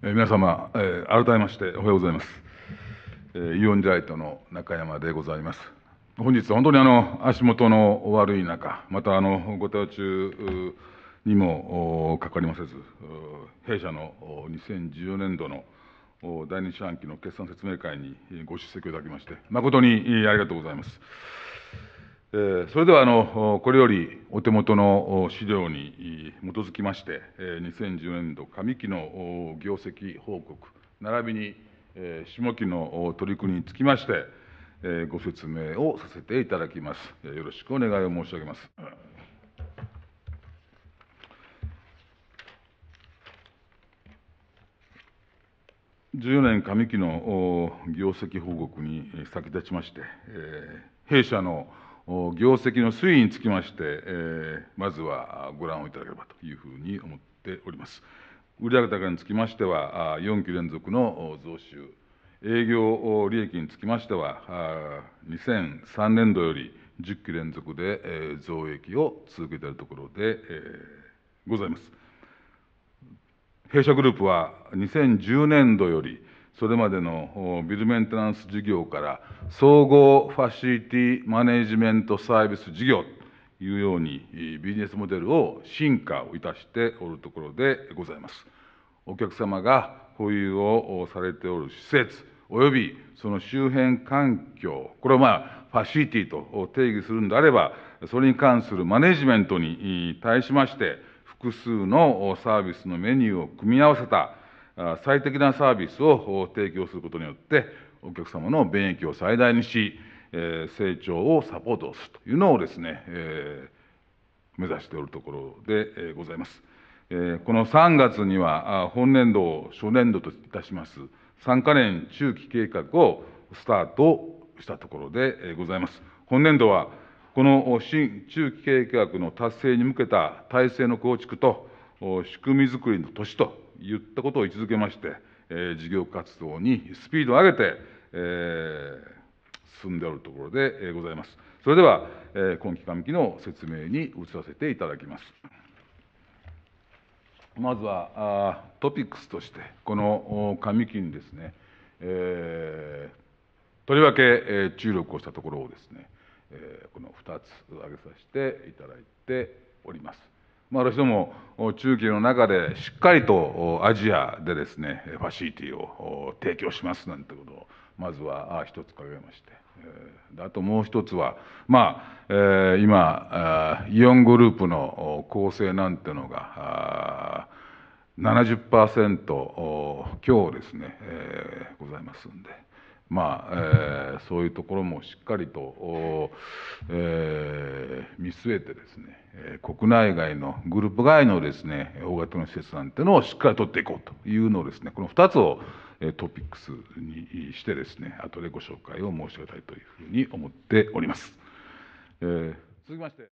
え皆様、えー、改めましておはようございます、えー、イオンジャイトの中山でございます本日本当にあの足元の悪い中またあのご対応中にもかかりませず弊社の2014年度の第2四半期の決算説明会にご出席をいただきまして誠にありがとうございますそれではあのこれよりお手元の資料に基づきまして2010年度上期の業績報告並びに下期の取り組みにつきましてご説明をさせていただきますよろしくお願いを申し上げます14年上期の業績報告に先立ちまして弊社の業績の推移につきまして、えまずはご覧をいただければというふうに思っております。売上高につきましては、4期連続の増収、営業利益につきましては、2003年度より10期連続で増益を続けているところでございます。弊社グループは2010年度よりそれまでのビルメンテナンス事業から総合ファシリティマネジメントサービス事業というようにビジネスモデルを進化をいたしておるところでございます。お客様が保有をされておる施設及びその周辺環境、これをまあファシリティと定義するんであれば、それに関するマネジメントに対しまして、複数のサービスのメニューを組み合わせた最適なサービスを提供することによってお客様の便益を最大にし成長をサポートするというのをですね目指しておるところでございます。この3月には本年度を初年度といたします3カ年中期計画をスタートしたところでございます。本年度はこの新中期計画の達成に向けた体制の構築と仕組みづくりの年と言ったことを位置づけまして、え事業活動にスピードを上げて、え進んでおるところでございます。それでは、え今期上期の説明に移らせていただきます。まずはあトピックスとして、この上期にですね、えとりわけ、え注力をしたところをですね、えこの2つ挙げさせていただいております。あ私人も中期の中でしっかりとアジアでですねファシリティを提供しますなんてことをまずは一つ掲げまして。あともう一つは、まあえ今イオングループの構成なんてのが70%強ですね、えございますんで、まあえそういうところもしっかりと、え見据えてですね、え国内外のグループ外のですね、大型の施設なんてのをしっかり取っていこうというのをですね、この2つをトピックスにしてですね、後でご紹介を申し上げたいというふうに思っております。えー、続きまして